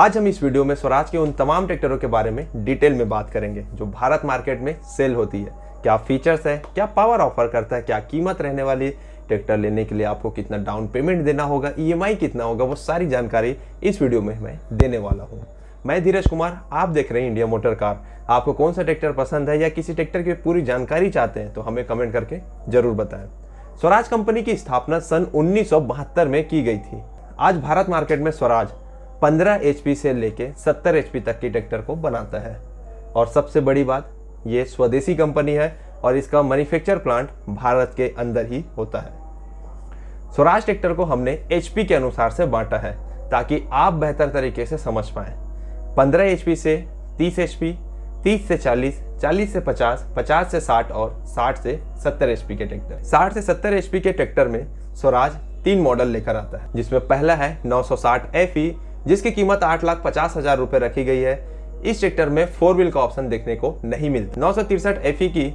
आज हम इस वीडियो में स्वराज के उन तमाम ट्रैक्टरों के बारे में डिटेल में बात करेंगे जो भारत मार्केट में सेल होती है क्या फीचर्स है क्या पावर ऑफर करता है क्या कीमत रहने वाली ट्रैक्टर लेने के लिए आपको कितना डाउन पेमेंट देना होगा ई कितना होगा वो सारी जानकारी इस वीडियो में मैं देने वाला हूँ मैं धीरज कुमार आप देख रहे हैं इंडिया मोटर कार आपको कौन सा ट्रैक्टर पसंद है या किसी ट्रैक्टर की पूरी जानकारी चाहते हैं तो हमें कमेंट करके जरूर बताएं स्वराज कंपनी की स्थापना सन उन्नीस में की गई थी आज भारत मार्केट में स्वराज पंद्रह एच से लेके सत्तर एच तक की ट्रैक्टर को बनाता है और सबसे बड़ी बात ये स्वदेशी कंपनी है और इसका मैन्युफैक्चर प्लांट भारत के अंदर ही होता है स्वराज ट्रैक्टर को हमने एच के अनुसार से बांटा है ताकि आप बेहतर तरीके से समझ पाएँ पंद्रह एच से तीस एच तीस से चालीस चालीस से पचास पचास से साठ और साठ से सत्तर एच के ट्रैक्टर साठ से सत्तर एच के ट्रैक्टर में स्वराज तीन मॉडल लेकर आता है जिसमें पहला है 960 सौ जिसकी कीमत आठ लाख पचास हजार रुपए रखी गई है इस ट्रैक्टर में फोर व्हील का ऑप्शन देखने को नहीं मिलता नौ सौ तिरसठ एफ की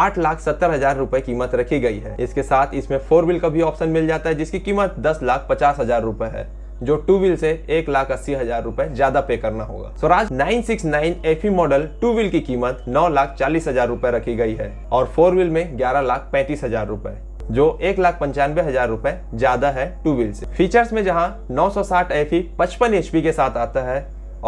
आठ लाख सत्तर हजार रुपए कीमत रखी गई है इसके साथ इसमें फोर व्हील का भी ऑप्शन मिल जाता है जिसकी कीमत दस लाख पचास हजार रुपए है जो टू व्हील से एक लाख अस्सी हजार रूपए ज्यादा पे करना होगा Swaraj nine six nine F model two wheel की कीमत नौ लाख चालीस हजार रूपए रखी गई है और फोर व्हील में ग्यारह लाख पैंतीस हजार रूपए जो एक लाख पंचानवे हजार रूपए ज्यादा है टू व्हील से फीचर्स में जहां 960 एफई पचपन एच के साथ आता है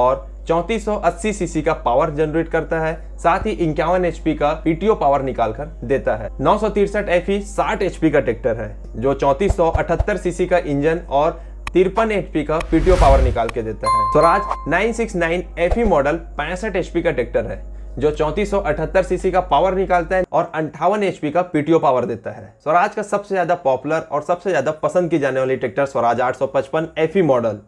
और 3480 सीसी का पावर जनरेट करता है साथ ही इक्यावन एच का पीटीओ पावर निकाल कर देता है नौ सौ तिरसठ एफ ई साठ एचपी का ट्रैक्टर है जो चौंतीस सौ अठहत्तर सीसी का इंजन और तिरपन एच का पीटीओ पावर निकाल के देता है स्वराज 969 एफई मॉडल पैंसठ एच का ट्रैक्टर है जो चौंतीस सीसी का पावर निकालता है और अंठावन एचपी का पीटीओ पावर देता है स्वराज का सबसे ज्यादा पॉपुलर और सबसे ज्यादा पसंद की जाने वाली ट्रैक्टर स्वराज 855 पचपन मॉडल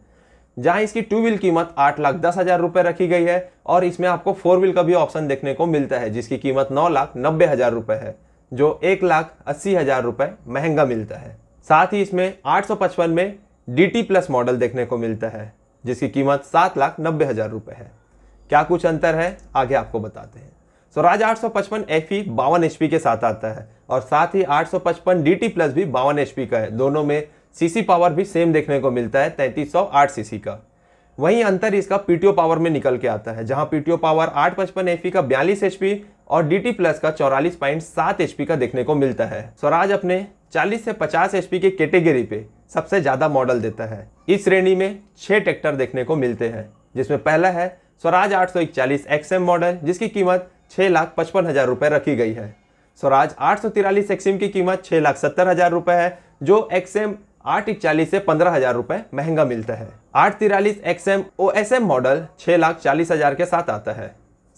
e जहां इसकी टू व्हील कीमत आठ लाख दस हजार रुपये रखी गई है और इसमें आपको फोर व्हील का भी ऑप्शन देखने को मिलता है जिसकी कीमत नौ लाख नब्बे हजार रुपये है जो एक लाख अस्सी हजार रुपये महंगा मिलता है साथ ही इसमें आठ सौ पचपन में डी टी प्लस मॉडल देखने को मिलता है जिसकी कीमत सात लाख नब्बे हजार रुपये है क्या कुछ अंतर है आगे आपको बताते हैं स्वराज आठ सौ पचपन एफ ई e बावन एच के साथ आता है और साथ ही आठ सौ पचपन डी टी प्लस भी बावन एच का है दोनों में सीसी पावर भी सेम देखने को मिलता है तैंतीस सौ आठ सीसी का वहीं अंतर इसका पीटीओ पावर में निकल के आता है जहां पीटीओ पावर आठ पचपन एफ e का बयालीस एच और डी प्लस का चौरालीस पॉइंट सात एच का देखने को मिलता है स्वराज अपने 40 से 50 एच के कैटेगरी पे सबसे ज़्यादा मॉडल देता है इस श्रेणी में छः ट्रैक्टर देखने को मिलते हैं जिसमें पहला है स्वराज आठ सौ इकचालीस एक्सएम मॉडल जिसकी कीमत छः लाख पचपन हज़ार रुपये रखी गई है स्वराज आठ सौ तिरालीस एक्सएम की कीमत छः लाख सत्तर हज़ार रुपये है जो एक्सएम आठ इकचालीस से पंद्रह हज़ार रुपये महंगा मिलता है आठ तिरालीस XM O S M model छः लाख चालीस हज़ार के साथ आता है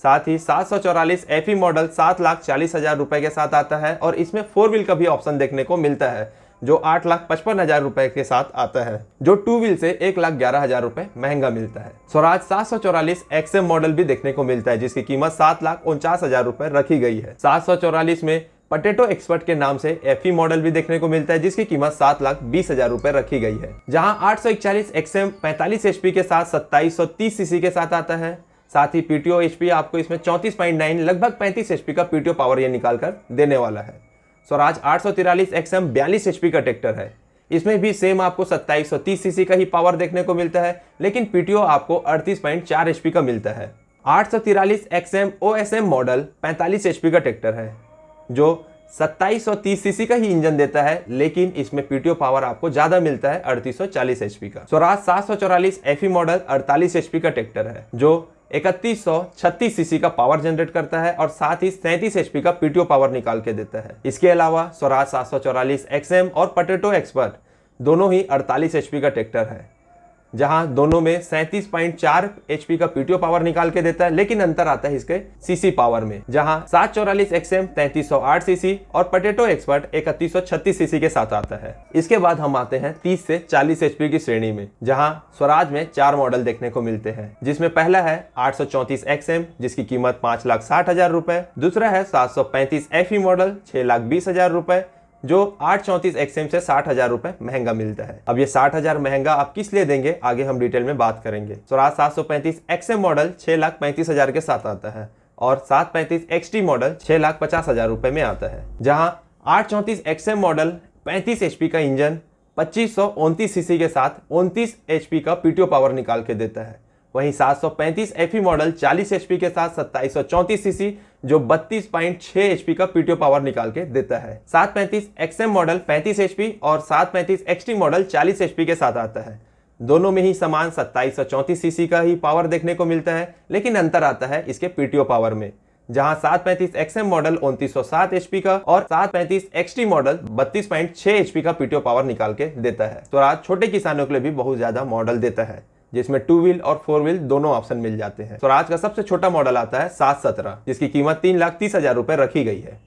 साथ ही सात सौ चौरालीस एफ ई मॉडल सात लाख चालीस हज़ार रुपये के साथ आता है और इसमें फोर व्हील का भी ऑप्शन देखने को मिलता है जो आठ लाख पचपन हजार रुपए के साथ आता है जो टू व्हील से एक लाख ग्यारह हजार रुपए महंगा मिलता है स्वराज सात सौ चौरालीस एक्सएम मॉडल भी देखने को मिलता है जिसकी कीमत सात लाख उनचास हजार रुपए रखी गई है सात सौ चौरालीस में पटेटो एक्सपर्ट के नाम से एफ मॉडल e भी देखने को मिलता है जिसकी कीमत सात लाख बीस हजार रूपए रखी गई है जहाँ आठ सौ इकचालीस एक्सएम पैंतालीस पी के साथ सत्ताईस सौ तीस सीसी के साथ आता है साथ ही पीटीओ एचपी आपको इसमें पॉइंट नाइन लगभग एच पी का पीटीओ पावर ये निकाल कर देने वाला है स्वराज आठ सौ तिरालीस एक्सएम बयालीस एचपी का ट्रैक्टर है इसमें भी सेम आपको 2730 सीसी का ही पावर देखने को मिलता है लेकिन पीटीओ आपको 38.4 एचपी का मिलता है आठ सौ तिरालीस एक्सएम ओएसएम मॉडल 45 एचपी का ट्रैक्टर है जो 2730 सीसी का ही इंजन देता है लेकिन इसमें पीटीओ पावर आपको ज्यादा मिलता है 3840 एचपी का स्वराज सात सौ चौरालीस एफ मॉडल 48 एचपी का ट्रैक्टर है जो इकतीस सौ छत्तीस सीसी का पावर जनरेट करता है और साथ ही सैंतीस एचपी का पीटीओ पावर निकाल के देता है इसके अलावा स्वराज सात सौ चौरालीस एक्सएम और पटेटो एक्सपर्ट दोनों ही अड़तालीस एचपी का ट्रैक्टर है जहां दोनों में 37.4 पी का पीटीओ पावर निकाल के देता है लेकिन अंतर आता है इसके सीसी पावर में जहां सात चौरालीस एक्सएम तैतीस सीसी और पटेटो एक्सपर्ट इकतीस सीसी के साथ आता है इसके बाद हम आते हैं 30 से 40 एचपी की श्रेणी में जहां स्वराज में चार मॉडल देखने को मिलते हैं जिसमें पहला है आठ एक्सएम जिसकी कीमत पांच लाख साठ हजार रूपए दूसरा है सात सौ पैंतीस एफ मॉडल e छह लाख बीस हजार रूपए जो आठ चौंतीस एक्सएम से साठ हजार रुपए महंगा मिलता है अब ये साठ हजार महंगा आप किस लिए देंगे आगे हम डिटेल में बात करेंगे स्वराज सात सौ पैंतीस एक्सएम मॉडल छह लाख पैंतीस हजार के साथ आता है और सात पैंतीस एक्स टी मॉडल छह लाख पचास हजार रुपए में आता है जहां आठ चौंतीस एक्सएम मॉडल पैंतीस एचपी का इंजन पच्चीस सौ उनतीस सीसी के साथ उनतीस एचपी का पीटीओ पावर निकाल के देता है वहीं 735 ई मॉडल 40 एचपी के साथ 2734 सीसी जो 32.6 एचपी का पीटीओ पावर निकाल के देता है 735 एक्सएम मॉडल 35 एचपी और 735 एक्सटी मॉडल 40 एचपी के साथ आता है दोनों में ही समान 2734 सीसी का ही पावर देखने को मिलता है लेकिन अंतर आता है इसके पीटीओ पावर में जहां 735 एक्सएम मॉडल उन्तीस सौ एचपी का और 735 एक्सटी मॉडल 32.6 एचपी का पीटीओ पावर निकाल के देता है तो तो छोटे किसानों के लिए भी बहुत ज्यादा मॉडल देता है जिसमें टू व्हील और फोर व्हील दोनों ऑप्शन मिल जाते हैं स्वराज का सबसे छोटा मॉडल आता है सात सत्रह जिसकी कीमत तीन लाख तीस हजार रुपए रखी गई है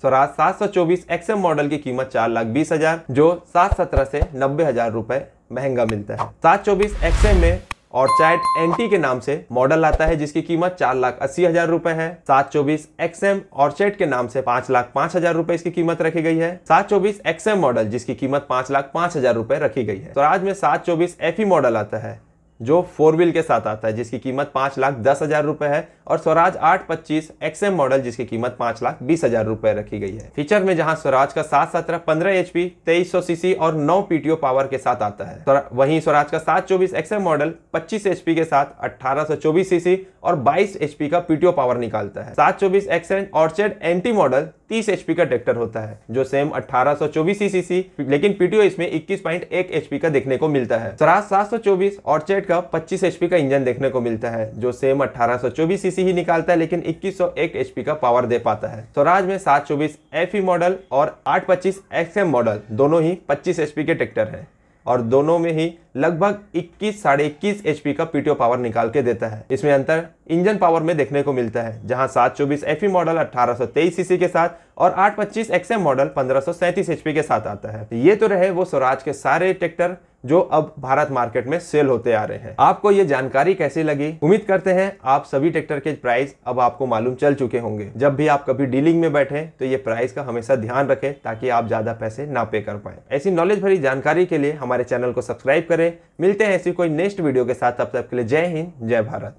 स्वराज सात सौ चौबीस एक्सएम मॉडल की कीमत चार लाख बीस हजार जो सात सत्रह से नब्बे हजार रुपए महंगा मिलता है सात चौबीस एक्सएम में और चैट एंटी के नाम से मॉडल आता है जिसकी कीमत चार लाख अस्सी हजार रुपए है सात चौबीस एक्सएम और चैट के नाम से पांच लाख पांच हजार रुपए इसकी कीमत रखी गई है सात चौबीस एक्सएम मॉडल जिसकी कीमत पांच लाख पांच हजार रुपए रखी गई है स्वराज में सात चौबीस एफ e मॉडल आता है जो फोर व्हील के साथ आता है जिसकी कीमत पांच लाख दस हज़ार रुपए है और स्वराज आठ पच्चीस एक्सएम मॉडल जिसकी कीमत पांच लाख बीस हजार रुपए रखी गई है फीचर में जहां स्वराज का सात सत्रह पंद्रह पी तेईस सौ सीसी और नौ पीटीओ पावर के साथ आता है वहीं स्वराज का सात चौबीस एक्सएम मॉडल पच्चीस एचपी के साथ अठारह सौ चौबीस सीसी और बाईस एचपी का पीटीओ पावर निकालता है सात चौबीस XM orchard NT model 30 HP का ट्रैक्टर होता है जो सेम 1824 सीसी लेकिन पीटीओ इसमें 21.1 एचपी का देखने को मिलता है स्वराज 724 ऑर्चेड का पच्चीस एचपी का इंजन देखने को मिलता है जो सेम अठारह सीसी सी ही निकालता है लेकिन 2101 एचपी का पावर दे पाता है स्वराज तो में 724 एफई मॉडल और 825 एक्सएम मॉडल दोनों ही 25 एचपी के ट्रैक्टर हैं और दोनों में ही लगभग इक्कीस साढ़े इक्कीस एच का पीटीओ पावर निकाल के देता है इसमें अंतर इंजन पावर में देखने को मिलता है जहां 724 एफई मॉडल 1823 सीसी के साथ और 825 एक्सएम मॉडल 1537 एचपी के साथ आता है ये तो रहे वो स्वराज के सारे ट्रैक्टर जो अब भारत मार्केट में सेल होते आ रहे हैं आपको ये जानकारी कैसी लगी उम्मीद करते हैं आप सभी ट्रैक्टर के प्राइस अब आपको मालूम चल चुके होंगे जब भी आप कभी डीलिंग में बैठे तो ये प्राइस का हमेशा ध्यान रखें ताकि आप ज्यादा पैसे ना पे कर पाए ऐसी नॉलेज भरी जानकारी के लिए हमारे चैनल को सब्सक्राइब करें मिलते हैं ऐसी कोई नेक्स्ट वीडियो के साथ अब तक के लिए जय हिंद जय भारत